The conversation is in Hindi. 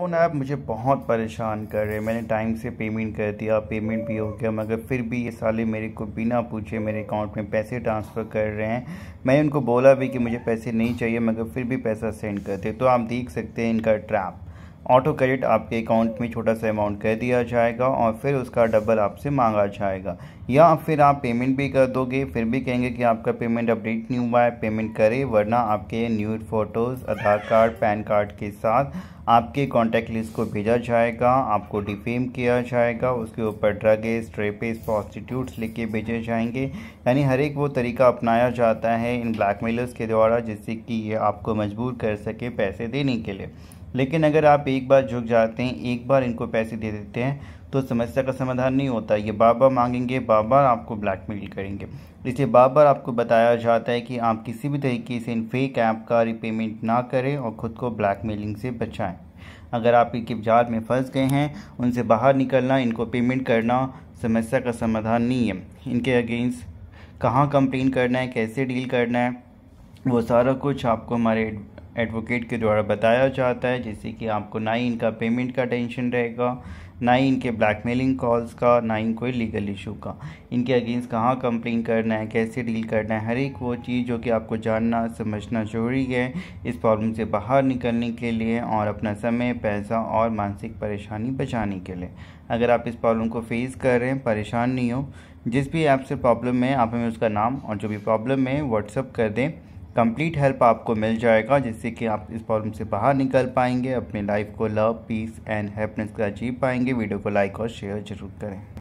फ़ोन ऐप मुझे बहुत परेशान कर रहे मैंने टाइम से पेमेंट कर दिया पेमेंट भी हो गया मगर फिर भी ये साले मेरे को बिना पूछे मेरे अकाउंट में पैसे ट्रांसफ़र कर रहे हैं मैंने उनको बोला भी कि मुझे पैसे नहीं चाहिए मगर फिर भी पैसा सेंड करते तो आप देख सकते हैं इनका ट्रैप ऑटो क्रेडिट आपके अकाउंट में छोटा सा अमाउंट कर दिया जाएगा और फिर उसका डबल आपसे मांगा जाएगा या फिर आप पेमेंट भी कर दोगे फिर भी कहेंगे कि आपका पेमेंट अपडेट नहीं हुआ है पेमेंट करें वरना आपके new photos Aadhaar card PAN card के साथ आपके कॉन्टैक्ट लिस्ट को भेजा जाएगा आपको डिफेम किया जाएगा उसके ऊपर ड्रगेस ट्रेपेस प्रॉस्टिट्यूट्स लेके भेजे जाएंगे यानी हर एक वो तरीका अपनाया जाता है इन ब्लैकमेलर्स के द्वारा जिससे कि ये आपको मजबूर कर सके पैसे देने के लिए लेकिन अगर आप एक बार झुक जाते हैं एक बार इनको पैसे दे देते हैं तो समस्या का समाधान नहीं होता ये बार बार मांगेंगे बार बार आपको ब्लैकमेल करेंगे इसलिए बार बार आपको बताया जाता है कि आप किसी भी तरीके से इन फेक ऐप का रिपेमेंट ना करें और ख़ुद को ब्लैकमेलिंग से बचाएं अगर आप इनके जाल में फंस गए हैं उनसे बाहर निकलना इनको पेमेंट करना समस्या का समाधान नहीं है इनके अगेंस्ट कहाँ कंप्लेन करना है कैसे डील करना है वो सारा कुछ आपको हमारे एडवोकेट के द्वारा बताया जाता है जैसे कि आपको ना ही इनका पेमेंट का टेंशन रहेगा ना ही इनके ब्लैकमेलिंग कॉल्स का ना ही कोई लीगल इशू का इनके अगेंस्ट कहाँ कंप्लेन करना है कैसे डील करना है हर एक वो चीज़ जो कि आपको जानना समझना जरूरी है इस प्रॉब्लम से बाहर निकलने के लिए और अपना समय पैसा और मानसिक परेशानी बचाने के लिए अगर आप इस प्रॉब्लम को फेस कर रहे हैं परेशान नहीं हो जिस भी ऐप से प्रॉब्लम है आप हमें उसका नाम और जो भी प्रॉब्लम है व्हाट्सअप कर दें कंप्लीट हेल्प आपको मिल जाएगा जिससे कि आप इस प्रॉब्लम से बाहर निकल पाएंगे अपने लाइफ को लव पीस एंड हैप्पीनेस का अचीव पाएंगे वीडियो को लाइक और शेयर जरूर करें